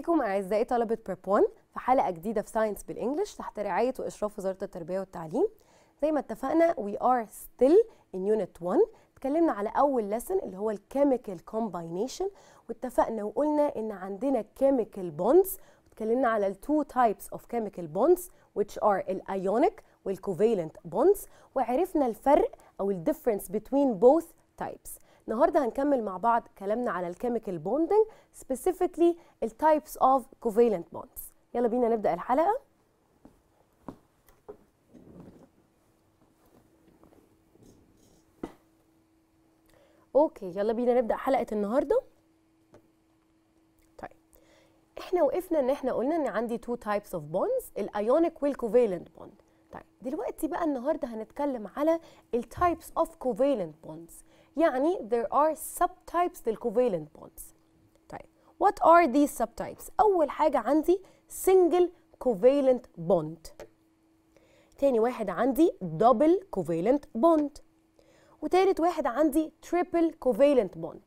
بيكم أعزائي طلبة بريب 1 في حلقة جديدة في ساينس بالإنجلش تحت رعاية وإشراف وزارة التربية والتعليم زي ما اتفقنا وي ار ستيل ان يونت 1 اتكلمنا على أول لسن اللي هو الكيميكال كومباينيشن واتفقنا وقلنا إن عندنا كيميكال بوندز اتكلمنا على التو تايبس اوف كيميكال بوندز bonds which الأيونيك والكوفالنت بوندز وعرفنا الفرق أو الديفرنس بتوين بوث تايبس النهارده هنكمل مع بعض كلامنا على الكيميكال بوندنج سبيسيفيكلي التايبس اوف كوفالنت بوندز يلا بينا نبدا الحلقه اوكي يلا بينا نبدا حلقه النهارده طيب احنا وقفنا ان احنا قلنا ان عندي تو تايبس اوف بوندز الايونيك والكوفالنت بوند طيب دلوقتي بقى النهارده هنتكلم على التايبس اوف كوفالنت بوندز يعني there are subtypes للcovalent bonds طيب what are these subtypes أول حاجة عندي single covalent bond تاني واحد عندي double covalent bond وتالت واحد عندي triple covalent bond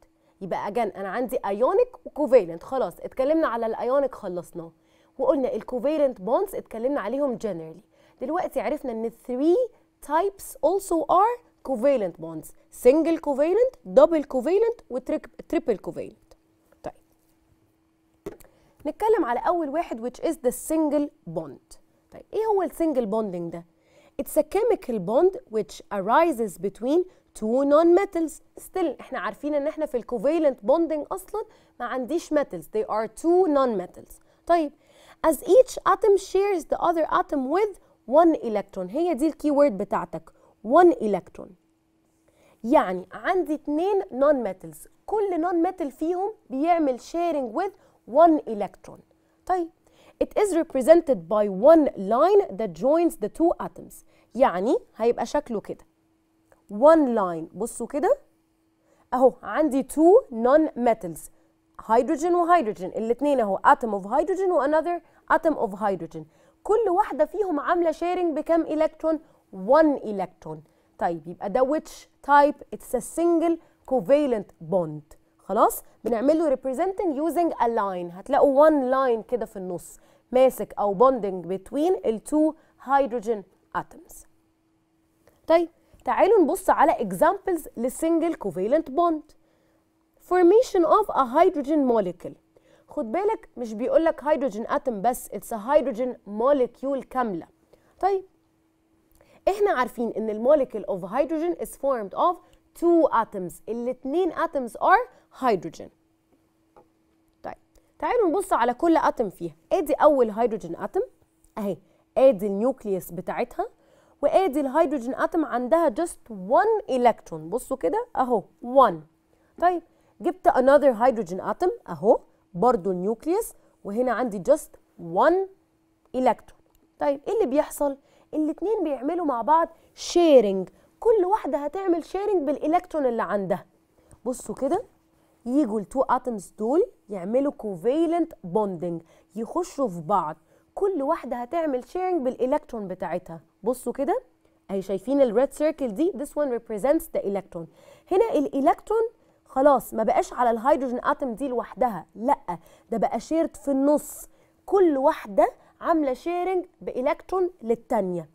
يبقى اجان انا عندي ionic وcovalent خلاص اتكلمنا على الايونيك خلصناه وقلنا الكوفالنت bonds اتكلمنا عليهم generally. دلوقتي عرفنا ان 3 types also are covalent bonds single covalent double covalent وtriple covalent طيب نتكلم على اول واحد which is the single bond طيب ايه هو السنجل bonding ده It's a chemical bond which arises between two non-metals still احنا عارفين ان احنا في الcovalent bonding اصلا ما عنديش metals they are two non-metals طيب as each atom shares the other atom with one electron هي دي الكي وورد بتاعتك 1 إلكترون يعني عندي اتنين نون ميتلز كل نون ميتل فيهم بيعمل شيرنج with 1 إلكترون طيب It is represented by one line that joins the two atoms يعني هيبقى شكله كده one line بصوا كده اهو عندي two non-metals هيدروجين وهيدروجين الاثنين اهو atom of hydrogen و another atom of hydrogen كل واحدة فيهم عاملة sharing بكام إلكترون 1 الكترون طيب يبقى ده which type it's a single covalent bond خلاص بنعمل له representing using a line هتلاقوا one line كده في النص ماسك او bonding between the two hydrogen atoms طيب تعالوا نبص على examples للsingle covalent bond formation of a hydrogen molecule خد بالك مش بيقول لك hydrogen atom بس it's a hydrogen molecule كامله طيب احنا عارفين ان المولكيول اوف هيدروجين is formed of two atoms الاثنين atoms are hydrogen طيب تعالوا نبص على كل اتم فيها ادي اول هيدروجين اتم اهي ادي النيوكليوس بتاعتها وادي الهيدروجين اتم عندها just one electron بصوا كده اهو one طيب جبت another hydrogen atom اهو برضو النيوكليوس وهنا عندي just one electron طيب ايه اللي بيحصل الاثنين بيعملوا مع بعض شيرنج كل واحده هتعمل شيرنج بالالكترون اللي عندها بصوا كده يجوا التو اتمز دول يعملوا كوفيلنت بوندنج يخشوا في بعض كل واحده هتعمل شيرنج بالالكترون بتاعتها بصوا كده اهي شايفين الريد سيركل دي this one represents the electron هنا الالكترون خلاص ما بقاش على الهيدروجين اتم دي لوحدها لا ده بقى شيرت في النص كل واحده عامله شيرنج بالكترون للتانية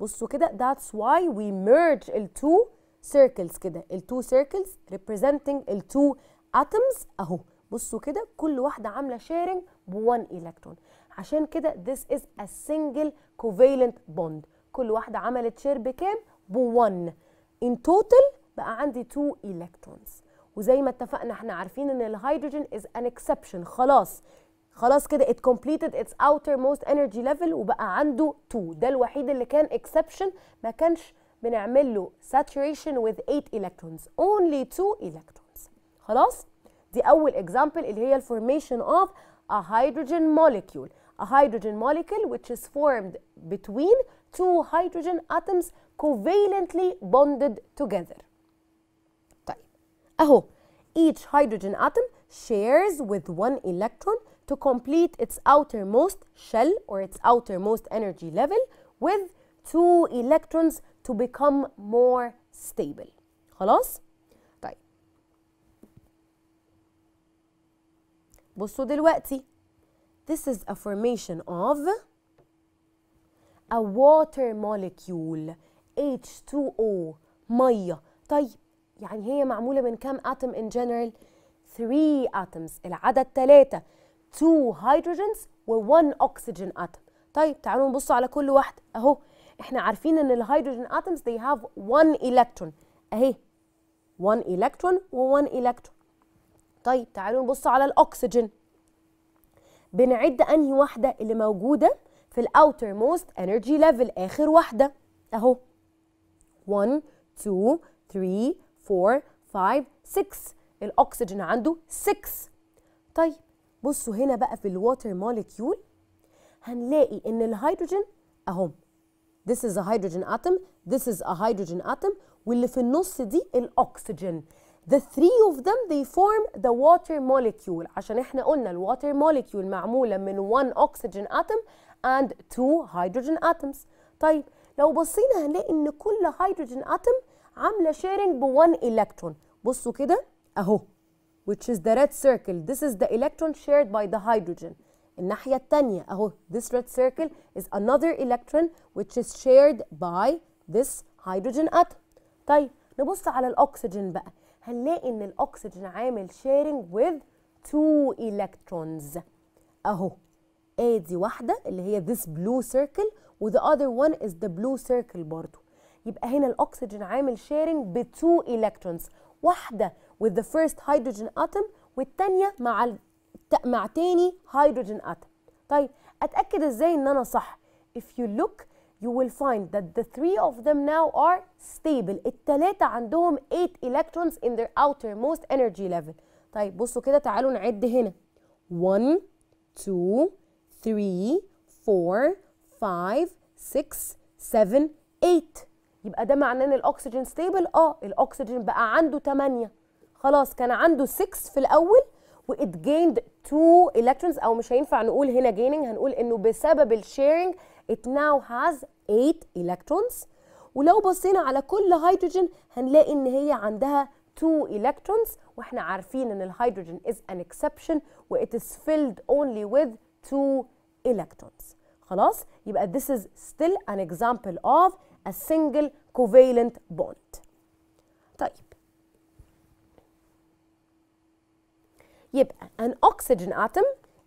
بصوا كده that's why we merge ال two circles كده ال two circles representing ال two atoms اهو بصوا كده كل واحده عامله شيرنج one الكترون عشان كده this is a single covalent bond كل واحده عملت شير بكام one in total بقى عندي two electrons وزي ما اتفقنا احنا عارفين ان الهيدروجين is an exception خلاص خلاص كده it completed its outermost energy level وبقى عنده 2 ده الوحيد اللي كان exception ما كانش بنعمل saturation with 8 electrons only 2 electrons خلاص دي اول example اللي هي formation of a hydrogen molecule a hydrogen molecule which is formed between two hydrogen atoms covalently bonded together طيب اهو each hydrogen atom shares with one electron to complete its outermost shell or its outermost energy level with two electrons to become more stable خلاص طيب بصوا دلوقتي this is a formation of a water molecule H2O مية طيب يعني هي معمولة من كم اتوم in general 3 atoms العدد ثلاثة. two hydrogens و one oxygen atom طيب تعالوا نبص على كل واحد اهو احنا عارفين ان الهيدروجين atoms they have one electron اهي one electron و one electron طيب تعالوا نبص على الاكسجين بنعد انهي واحدة اللي موجودة في الاوتر موست energy level اخر واحدة اهو 1 2 3 4 5 6 الاكسجين عنده 6 طيب بصوا هنا بقى في الواتر مولكيول هنلاقي ان الهيدروجين اهو this is a hydrogen atom this is a hydrogen atom واللي في النص دي الاكسجين the three of them they form the water molecule عشان احنا قلنا الواتر molecule معموله من one oxygen atom and two hydrogen atoms طيب لو بصينا هنلاقي ان كل hydrogen atom عامله sharing ب1 electron بصوا كده اهو which is the red circle this is the electron shared by the hydrogen الناحية التانية أهو this red circle is another electron which is shared by this hydrogen atom طيب نبص على الأكسجين بقى هنلاقي إن الأكسجين عامل sharing with two electrons أهو ادي واحدة اللي هي this blue circle وthe other one is the blue circle برضو يبقى هنا الأكسجين عامل sharing ب two electrons واحدة with the first hydrogen atom والتانية مع ال... مع تاني hydrogen atom طيب أتأكد إزاي إن أنا صح if you look you will find that the three of them now are stable التلاتة عندهم 8 electrons in their outermost energy level طيب بصوا كده تعالوا نعد هنا 1 2 3 4 5 6 7 8 يبقى ده معناه ان الاكسجين ستيبل اه الاكسجين بقى عنده 8 خلاص كان عنده 6 في الاول وات جيند 2 الكترونز او مش هينفع نقول هنا جيننج هنقول انه بسبب الشيرنج it now has 8 electrons ولو بصينا على كل هيدروجين هنلاقي ان هي عندها 2 electrons واحنا عارفين ان الهيدروجين is an exception و it is filled only with 2 electrons خلاص يبقى this is still an example of a single covalent bond طيب يبقى an oxygen atom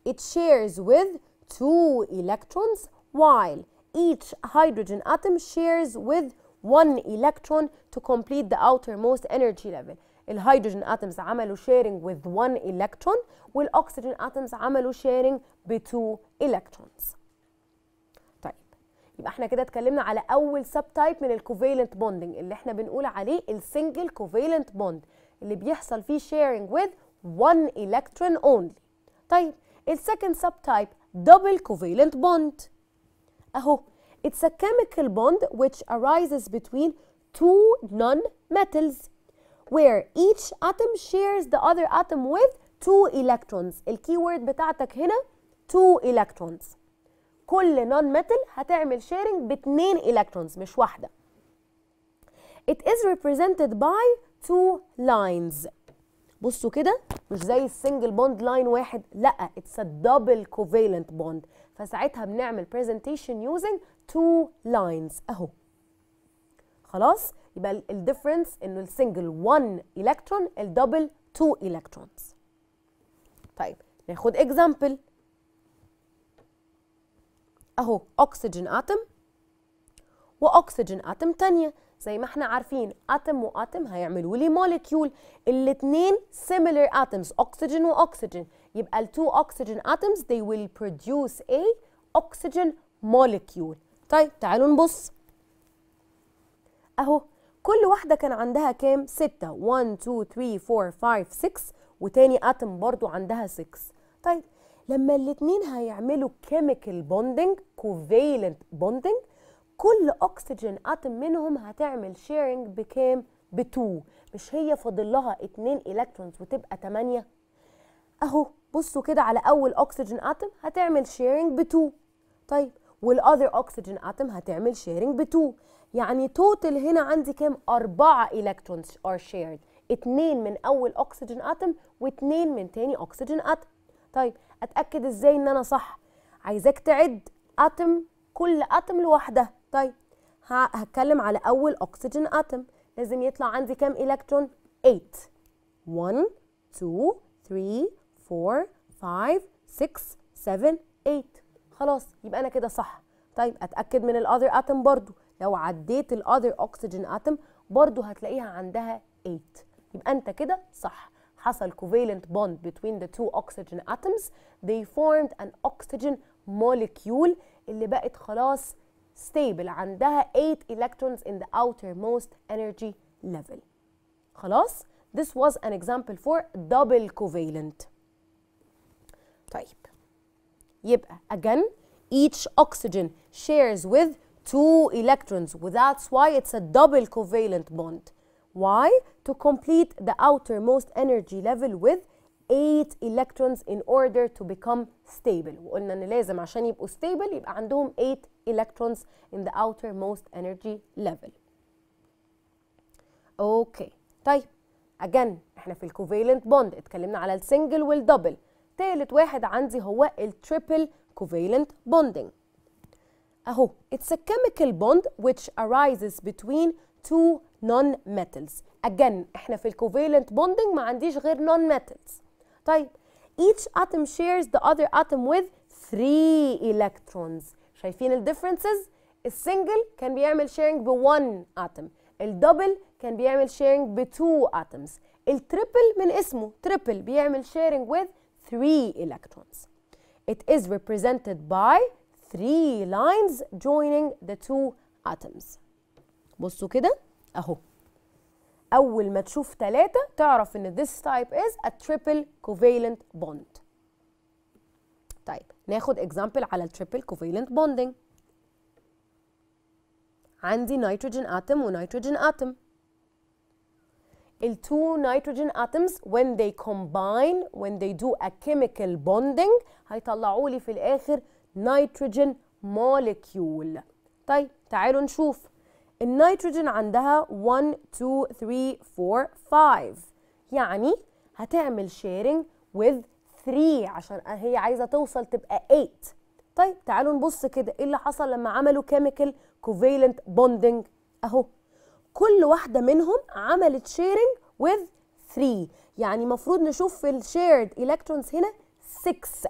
it shares with two electrons while each hydrogen atom shares with one electron to complete the outermost energy level الهيدروجين اتمز عملوا sharing with one electron والاكسجين اتمز عملوا sharing with two electrons طيب يبقى احنا كده اتكلمنا على اول سب تايب من الكوفالنت بوندنج اللي احنا بنقول عليه السنجل كوفالنت بوند اللي بيحصل فيه sharing with one electron only طيب السكند second subtype, double covalent bond أهو It's a chemical bond which arises between two non-metals where each atom shares the other atom with two electrons الكيورد بتاعتك هنا two electrons كل non-metal هتعمل sharing باتنين electrons مش واحدة It is represented by two lines بصوا كده مش زي السنجل بوند لاين واحد لا اتس ا دبل كوفالنت بوند فساعتها بنعمل برزنتيشن يوزنج تو لاينز اهو خلاص يبقى الديفرنس انه السنجل 1 الكترون الدبل 2 الكترونز طيب ناخد اكزامبل اهو اكسجين اتم واكسجين اتم ثانيه زي ما احنا عارفين اتم واتم هيعملوا لي مولكيول الاثنين سيميلر اتمز اكسجين واكسجين يبقى ال اكسجين اتمز atoms they will produce a oxygen molecule طيب تعالوا نبص اهو كل واحدة كان عندها كام؟ ستة 1 2 3 4 5 6 وتاني اتم برضو عندها 6 طيب لما الاتنين هيعملوا chemical bonding covalent bonding كل اكسجين اتم منهم هتعمل شيرنج بكام ب2 مش هي فاضل لها 2 الكترونز وتبقى 8 اهو بصوا كده على اول اكسجين اتم هتعمل شيرنج ب2 طيب والاذر اكسجين اتم هتعمل شيرنج ب2 يعني توتال هنا عندي كام 4 الكترونز ار شيرد 2 من اول اكسجين اتم و2 من تاني اكسجين اتم طيب اتاكد ازاي ان انا صح عايزاك تعد اتم كل اتم لوحدها طيب هتكلم على اول اكسجين اتم لازم يطلع عندي كام الكترون 8 1 2 3 4 5 6 7 8 خلاص يبقى انا كده صح طيب اتاكد من الاذر اتم برضو لو عديت الاذر اكسجين اتم برضو هتلاقيها عندها 8 يبقى انت كده صح حصل covalent bond between the two oxygen atoms they formed an oxygen molecule اللي بقت خلاص stable عندها 8 electrons in the outermost energy level خلاص this was an example for double covalent طيب يبقى again each oxygen shares with two electrons that's why it's a double covalent bond why to complete the outermost energy level with 8 electrons in order to become stable وقلنا ان لازم عشان يبقوا stable يبقى عندهم 8 electrons in the outermost energy level Okay, طيب again احنا في الكوفالنت بوند اتكلمنا على السنجل والدبل تالت واحد عندي هو التريبل covalent bonding اهو it's a chemical bond which arises between two non-metals again احنا في الكوفالنت bonding ما عنديش غير non-metals طيب each atom shares the other atom with three electrons شايفين الديفرنسز السنجل كان بيعمل شيرنج ب 1 اتم الدبل كان بيعمل شيرنج ب 2 اتمز التريبل من اسمه تريبل بيعمل شيرنج with 3 electrons it is represented by 3 lines joining the 2 atoms بصوا كده اهو اول ما تشوف 3 تعرف ان this type is a triple covalent bond طيب ناخد اكزامبل على التريبل كوفيلنت بوندنج عندي نيتروجين اتم ونيتروجين اتم التو نيتروجين اتمز when they combine when they do a chemical bonding هيطلعوا لي في الاخر نيتروجين molecule طيب تعالوا نشوف النيتروجين عندها 1 2 3 4 5 يعني هتعمل شيرنج with 3 عشان هي عايزه توصل تبقى 8 طيب تعالوا نبص كده ايه اللي حصل لما عملوا كيميكال كوفالنت بوندنج اهو كل واحده منهم عملت شيرنج with 3 يعني المفروض نشوف في الشيرد الكترونز هنا 6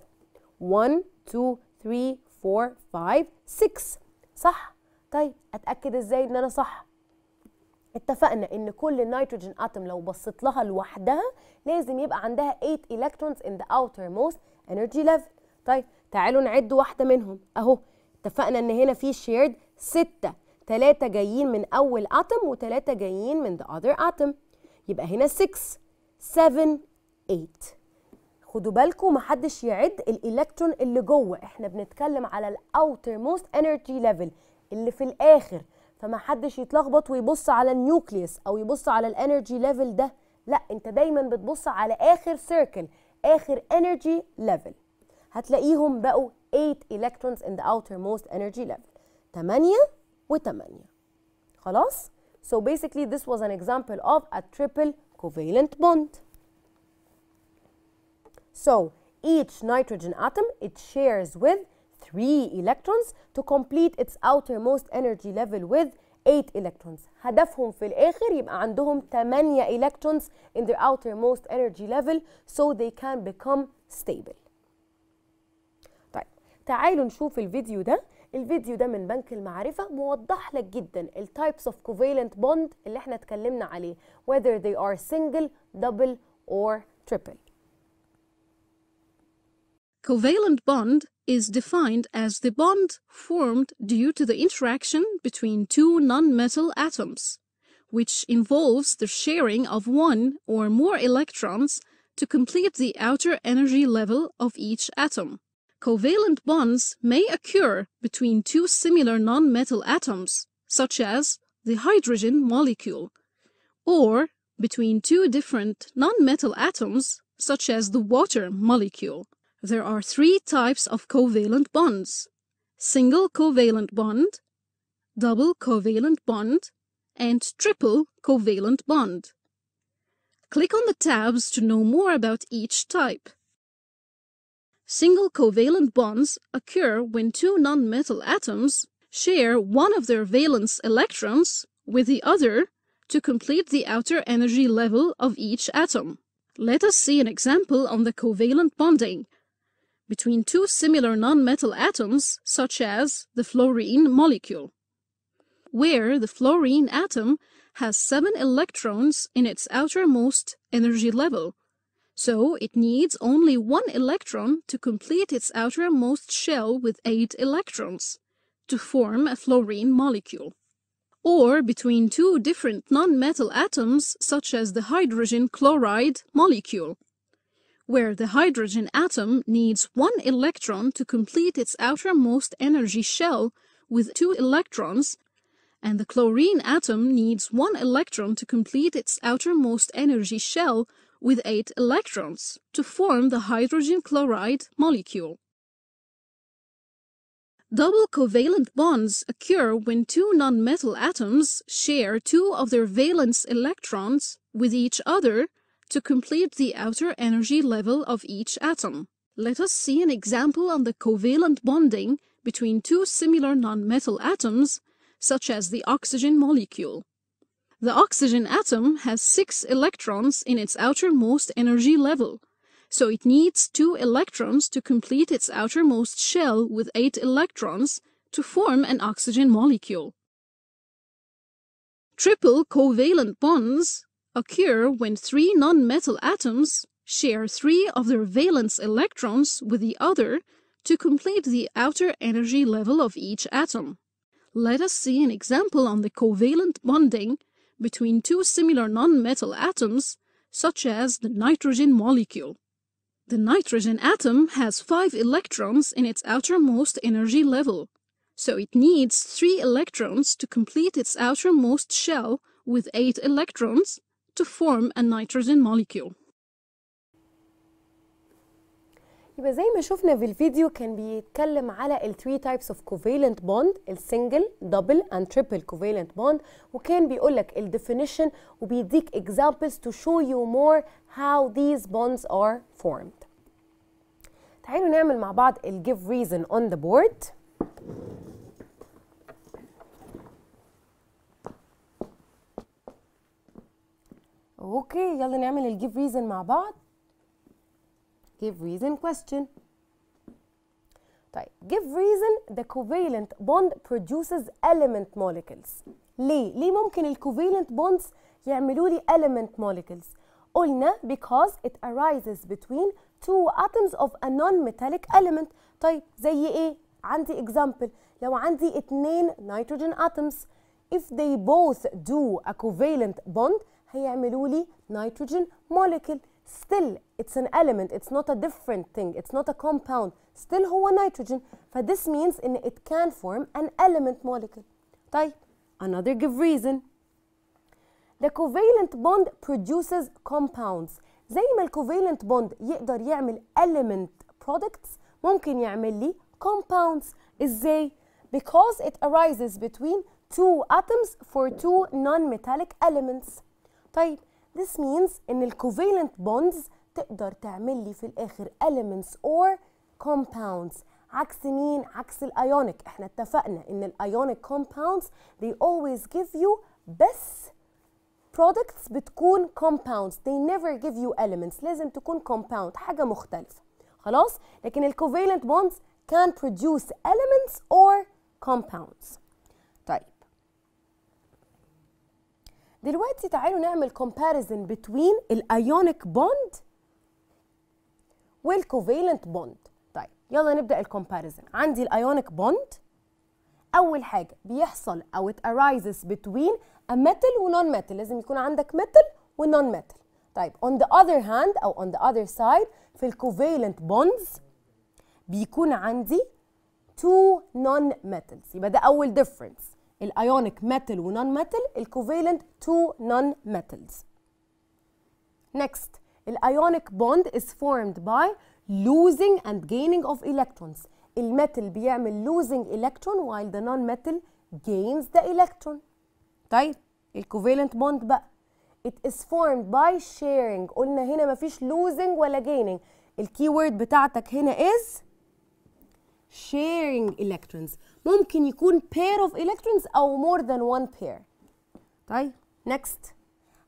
1 2 3 4 5 6 صح طيب اتاكد ازاي ان انا صح اتفقنا ان كل نيتروجين اتوم لو بصيت لها لوحدها لازم يبقى عندها 8 ان in the outermost energy level طيب تعالوا نعد واحده منهم اهو اتفقنا ان هنا في شيرد 6 3 جايين من اول اتوم و3 جايين من the other اتم يبقى هنا 6 7 8 خدوا بالكم محدش يعد الالكترون اللي جوه احنا بنتكلم على الاوتر موست انرجي ليفل اللي في الاخر فما حدش يتلخبط ويبص على النيوكليس او يبص على الانرجي ليفل ده لا انت دايما بتبص على اخر سيركل اخر انرجي ليفل هتلاقيهم بقوا 8 electrons in the outermost energy level 8 و8 خلاص so basically this was an example of a triple covalent bond so each nitrogen atom it shares with 3 electrons to complete its outermost energy level with 8 electrons هدفهم في الآخر يبقى عندهم 8 electrons in their outermost energy level so they can become stable طيب تعالوا نشوف الفيديو ده الفيديو ده من بنك المعرفة موضح لك جدا ال types of covalent bond اللي احنا تكلمنا عليه whether they are single, double or triple Covalent bond is defined as the bond formed due to the interaction between two nonmetal atoms, which involves the sharing of one or more electrons to complete the outer energy level of each atom. Covalent bonds may occur between two similar nonmetal atoms, such as the hydrogen molecule, or between two different nonmetal atoms, such as the water molecule. There are three types of covalent bonds. Single covalent bond, double covalent bond, and triple covalent bond. Click on the tabs to know more about each type. Single covalent bonds occur when two nonmetal atoms share one of their valence electrons with the other to complete the outer energy level of each atom. Let us see an example on the covalent bonding between two similar nonmetal atoms, such as the fluorine molecule, where the fluorine atom has seven electrons in its outermost energy level, so it needs only one electron to complete its outermost shell with eight electrons to form a fluorine molecule. Or between two different nonmetal atoms such as the hydrogen chloride molecule, where the hydrogen atom needs one electron to complete its outermost energy shell with two electrons, and the chlorine atom needs one electron to complete its outermost energy shell with eight electrons to form the hydrogen chloride molecule. Double covalent bonds occur when two nonmetal atoms share two of their valence electrons with each other to complete the outer energy level of each atom. Let us see an example on the covalent bonding between two similar nonmetal atoms, such as the oxygen molecule. The oxygen atom has six electrons in its outermost energy level, so it needs two electrons to complete its outermost shell with eight electrons to form an oxygen molecule. Triple covalent bonds occur when three nonmetal atoms share three of their valence electrons with the other to complete the outer energy level of each atom. Let us see an example on the covalent bonding between two similar nonmetal atoms, such as the nitrogen molecule. The nitrogen atom has five electrons in its outermost energy level, so it needs three electrons to complete its outermost shell with eight electrons to form a nitrogen molecule. يبقى زي ما شفنا في الفيديو كان بيتكلم على ال 3 types of covalent bond single, double, and triple covalent bond وكان بيقول ال definition وبيديك examples to show you more how these bonds are formed. تعالوا نعمل مع بعض ال give reason on the board. اوكي يلا نعمل give reason مع بعض give reason question طيب give reason the covalent bond produces element molecules Li ليه؟ ليه ممكن covalent bonds يعملوا لي element molecules؟ قلنا because it arises between two atoms of a non-metallic element طيب زي And the example لو عندي اتنين nitrogen atoms if they both do a covalent bond هيعملوا لي نيتروجين موليكيول still it's an element it's not a different thing it's not a compound still هو nitrogen فthis means ان it can form an element molecule طيب another give reason the covalent bond produces compounds زي ما الكوفالنت بوند يقدر يعمل element products ممكن يعمل لي compounds ازاي because it arises between two atoms for two non-metallic elements طيب this means ان الcovalent bonds تقدر تعمل لي في الاخر elements or compounds عكس مين عكس الايونيك احنا اتفقنا ان الايونيك compounds they always give you بس products بتكون compounds they never give you elements لازم تكون compound حاجة مختلفة خلاص لكن الcovalent bonds can produce elements or compounds دلوقتي تعالوا نعمل comparison between الايونيك بوند والكوفالنت بوند طيب يلا نبدا الكومباريزن عندي الايونيك بوند اول حاجه بيحصل او it arises between a metal و non metal لازم يكون عندك metal ونون non metal طيب on the other hand او on the other side في الكوفالنت بوندز بيكون عندي two non metals يبقى ده اول difference الايونيك ميتال ونون ميتال الكوفالنت تو نون ميتالز Next, the ionic bond is formed by losing and gaining of electrons. الميتال بيعمل losing electron while the non-metal gains the electron. طيب الcovalent bond بقى it is formed by sharing قلنا هنا مفيش losing ولا gaining. الكي وورد بتاعتك هنا is sharing electrons ممكن يكون pair of electrons أو more than one pair طيب next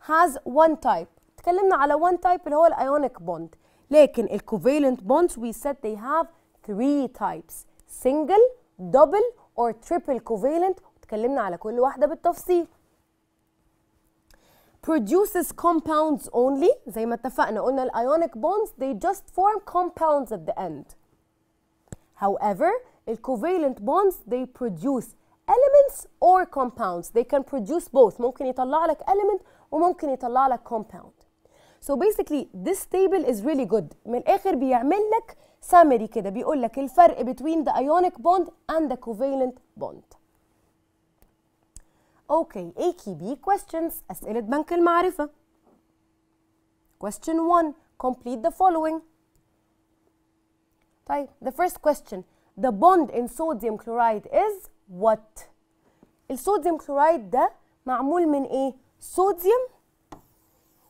has one type اتكلمنا على one type اللي هو ionic bond لكن covalent bonds we said they have three types single double or triple covalent اتكلمنا على كل واحدة بالتفصيل produces compounds only زي ما اتفقنا قلنا الايونيك bonds they just form compounds at the end However, in covalent bonds, they produce elements or compounds. They can produce both. ممكن يطلع لك element وممكن يطلع لك compound. So basically this table is really good. من الآخر بيعمل لك summary كده بيقول لك الفرق between the ionic bond and the covalent bond. Okay, AKB questions أسئلة بنك المعرفة. Question 1 complete the following. طيب the first question the bond in sodium chloride is what الصوديوم كلورايد ده معمول من ايه صوديوم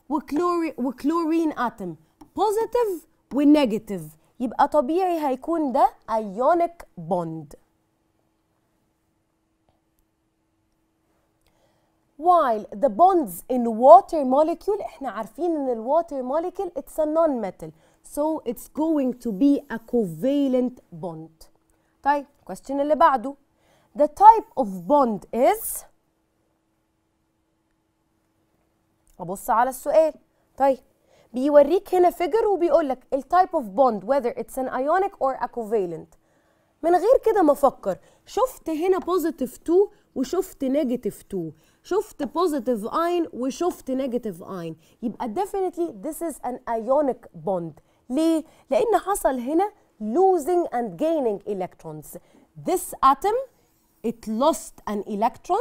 وكلوري وكلورين اتم بوزيتيف والنيجاتيف يبقى طبيعي هيكون ده ايونيك بوند while the bonds in water molecule احنا عارفين ان الواتر molecule it's a non metal so it's going to be a covalent bond. طيب question اللي بعده The type of bond is أبص على السؤال طيب بيوريك هنا فيجر وبيقول لك التايب اوف بوند whether it's an ionic or a covalent من غير كده ما افكر شفت هنا بوزيتيف 2 وشفت نيجاتيف 2 شفت بوزيتيف اين وشفت نيجاتيف اين يبقى definitely this is an ionic bond ليه؟ لأن حصل هنا losing and gaining electrons this atom it lost an electron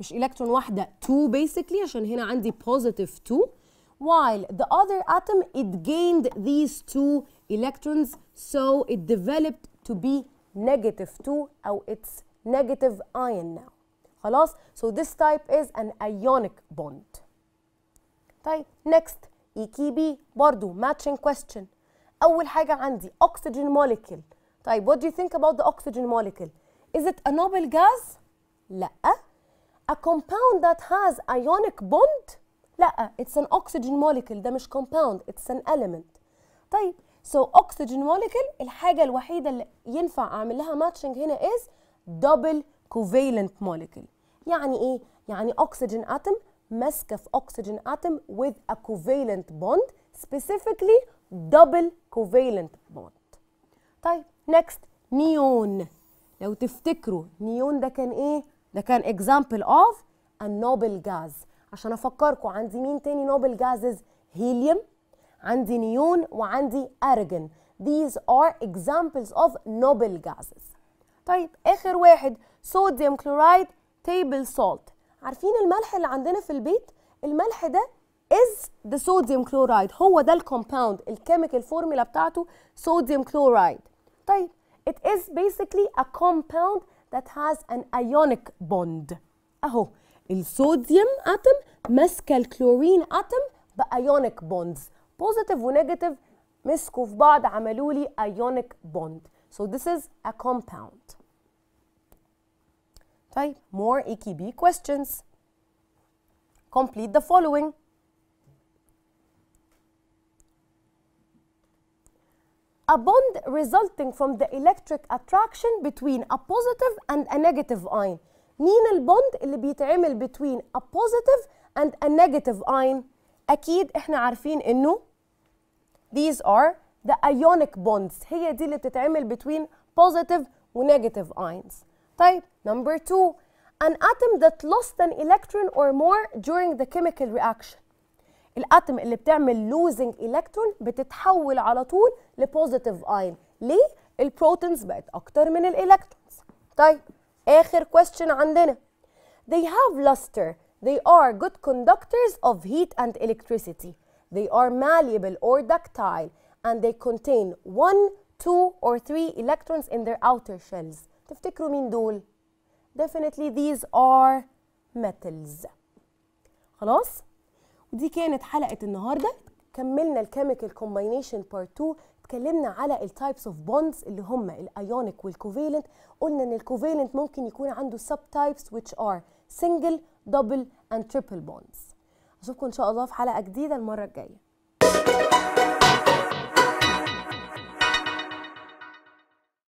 مش electron واحدة two basically عشان هنا عندي positive two while the other atom it gained these two electrons so it developed to be negative 2 أو it's negative ion now خلاص so this type is an ionic bond طيب next يكي بي برضو matching question أول حاجة عندي oxygen molecule طيب what do you think about the oxygen molecule is it a noble gas لأ a compound that has ionic bond لأ it's an oxygen molecule ده مش compound it's an element طيب so oxygen molecule الحاجة الوحيدة اللي ينفع أعمل لها matching هنا is double covalent molecule يعني إيه؟ يعني oxygen atom ماسكه في اكسجين اتم with a covalent bond specifically double covalent bond طيب next نيون لو تفتكروا نيون ده كان ايه ده كان example of a noble gas عشان افكركم عندي مين تاني نوبل جازز هيليوم عندي نيون وعندي ارجن these are examples of noble gases طيب اخر واحد صوديوم كلورايد table salt عارفين الملح اللي عندنا في البيت الملح ده از ذا صوديوم كلورايد هو ده الكومباوند الكيميكال فورمولا بتاعته صوديوم كلورايد طيب it is basically a compound that has an ionic bond اهو الصوديوم اتم ماسكه الكلورين اتم بايونيك بوندز بوزيتيف ونيجاتيف مسكوا في بعض عملوا لي ايونيك بوند so this is a compound طيب more EKB questions complete the following a bond resulting from the electric attraction between a positive and a negative ion مين البوند اللي بيتعمل between a positive and a negative ion اكيد احنا عارفين انه these are the ionic bonds هي دي اللي بتتعمل between positive و negative ions طيب number two an atom that lost an electron or more during the chemical reaction الاتوم اللي بتعمل losing electron بتتحول على طول لبوزيتيف اين ليه البروتونز بقت اكتر من الالكترونز طيب اخر question عندنا they have luster they are good conductors of heat and electricity they are malleable or ductile and they contain one two or three electrons in their outer shells تفتكروا مين دول؟ definitely these are metals خلاص؟ ودي كانت حلقة النهاردة كملنا الكيميكال كومباينيشن بارت 2 اتكلمنا على التايبس اوف بوندز اللي هم الايونيك والكوفالنت قلنا ان الكوفالنت ممكن يكون عنده سب تايبس which are single double and triple bonds اشوفكم ان شاء الله في حلقة جديدة المرة الجاية